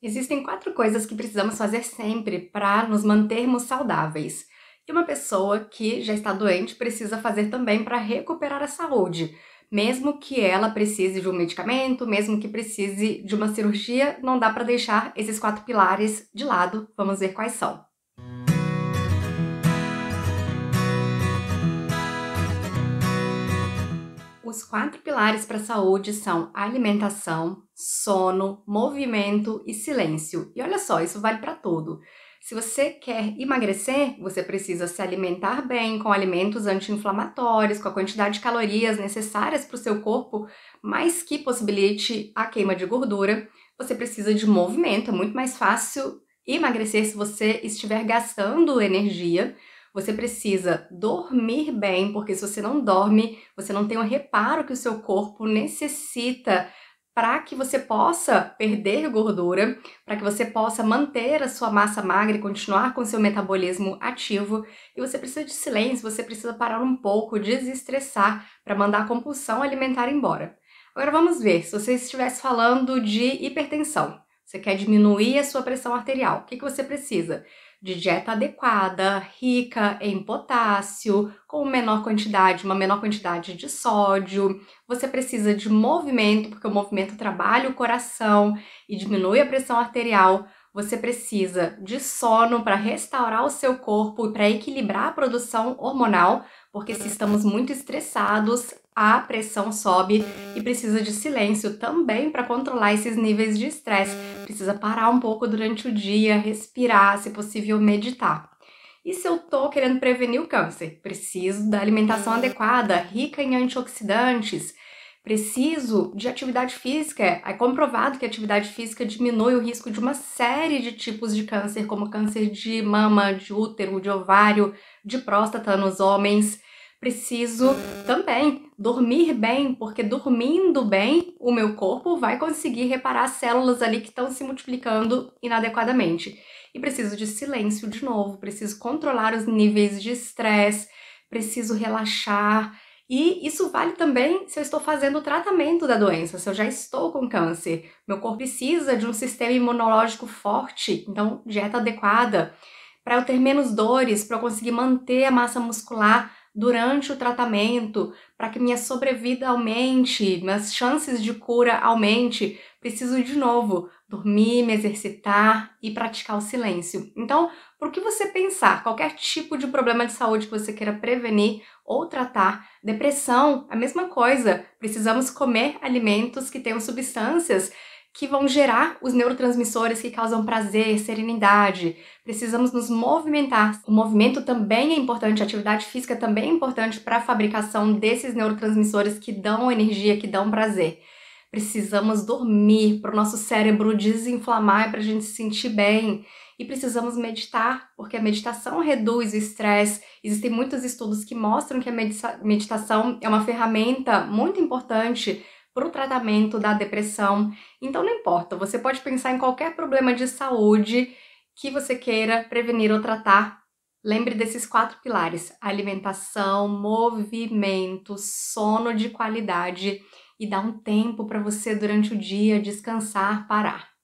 Existem quatro coisas que precisamos fazer sempre para nos mantermos saudáveis. E uma pessoa que já está doente precisa fazer também para recuperar a saúde, mesmo que ela precise de um medicamento, mesmo que precise de uma cirurgia, não dá para deixar esses quatro pilares de lado. Vamos ver quais são. os quatro pilares para a saúde são alimentação, sono, movimento e silêncio. E olha só, isso vale para tudo. Se você quer emagrecer, você precisa se alimentar bem, com alimentos anti-inflamatórios, com a quantidade de calorias necessárias para o seu corpo, mas que possibilite a queima de gordura. Você precisa de movimento, é muito mais fácil emagrecer se você estiver gastando energia você precisa dormir bem, porque se você não dorme, você não tem o reparo que o seu corpo necessita para que você possa perder gordura, para que você possa manter a sua massa magra e continuar com seu metabolismo ativo. E você precisa de silêncio, você precisa parar um pouco, desestressar para mandar a compulsão alimentar embora. Agora vamos ver se você estivesse falando de hipertensão. Você quer diminuir a sua pressão arterial. O que, que você precisa? De dieta adequada, rica em potássio, com menor quantidade, uma menor quantidade de sódio. Você precisa de movimento, porque o movimento trabalha o coração e diminui a pressão arterial. Você precisa de sono para restaurar o seu corpo e para equilibrar a produção hormonal, porque se uhum. estamos muito estressados, a pressão sobe e precisa de silêncio também para controlar esses níveis de estresse. Precisa parar um pouco durante o dia, respirar, se possível meditar. E se eu estou querendo prevenir o câncer, preciso da alimentação uhum. adequada, rica em antioxidantes, preciso de atividade física. É, é comprovado que a atividade física diminui o risco de uma série de tipos de câncer, como câncer de mama, de útero, de ovário, de próstata nos homens. Preciso também dormir bem, porque dormindo bem, o meu corpo vai conseguir reparar as células ali que estão se multiplicando inadequadamente. E preciso de silêncio de novo, preciso controlar os níveis de estresse, preciso relaxar, e isso vale também se eu estou fazendo o tratamento da doença, se eu já estou com câncer. Meu corpo precisa de um sistema imunológico forte, então dieta adequada, para eu ter menos dores, para eu conseguir manter a massa muscular durante o tratamento, para que minha sobrevida aumente, minhas chances de cura aumente, preciso de novo dormir, me exercitar e praticar o silêncio. Então, por que você pensar qualquer tipo de problema de saúde que você queira prevenir ou tratar, depressão, a mesma coisa. Precisamos comer alimentos que tenham substâncias que vão gerar os neurotransmissores que causam prazer, serenidade. Precisamos nos movimentar. O movimento também é importante, a atividade física também é importante para a fabricação desses neurotransmissores que dão energia, que dão prazer. Precisamos dormir para o nosso cérebro desinflamar, para a gente se sentir bem. E precisamos meditar, porque a meditação reduz o estresse. Existem muitos estudos que mostram que a meditação é uma ferramenta muito importante para o tratamento da depressão. Então não importa, você pode pensar em qualquer problema de saúde que você queira prevenir ou tratar. Lembre desses quatro pilares: alimentação, movimento, sono de qualidade e dá um tempo para você durante o dia descansar, parar.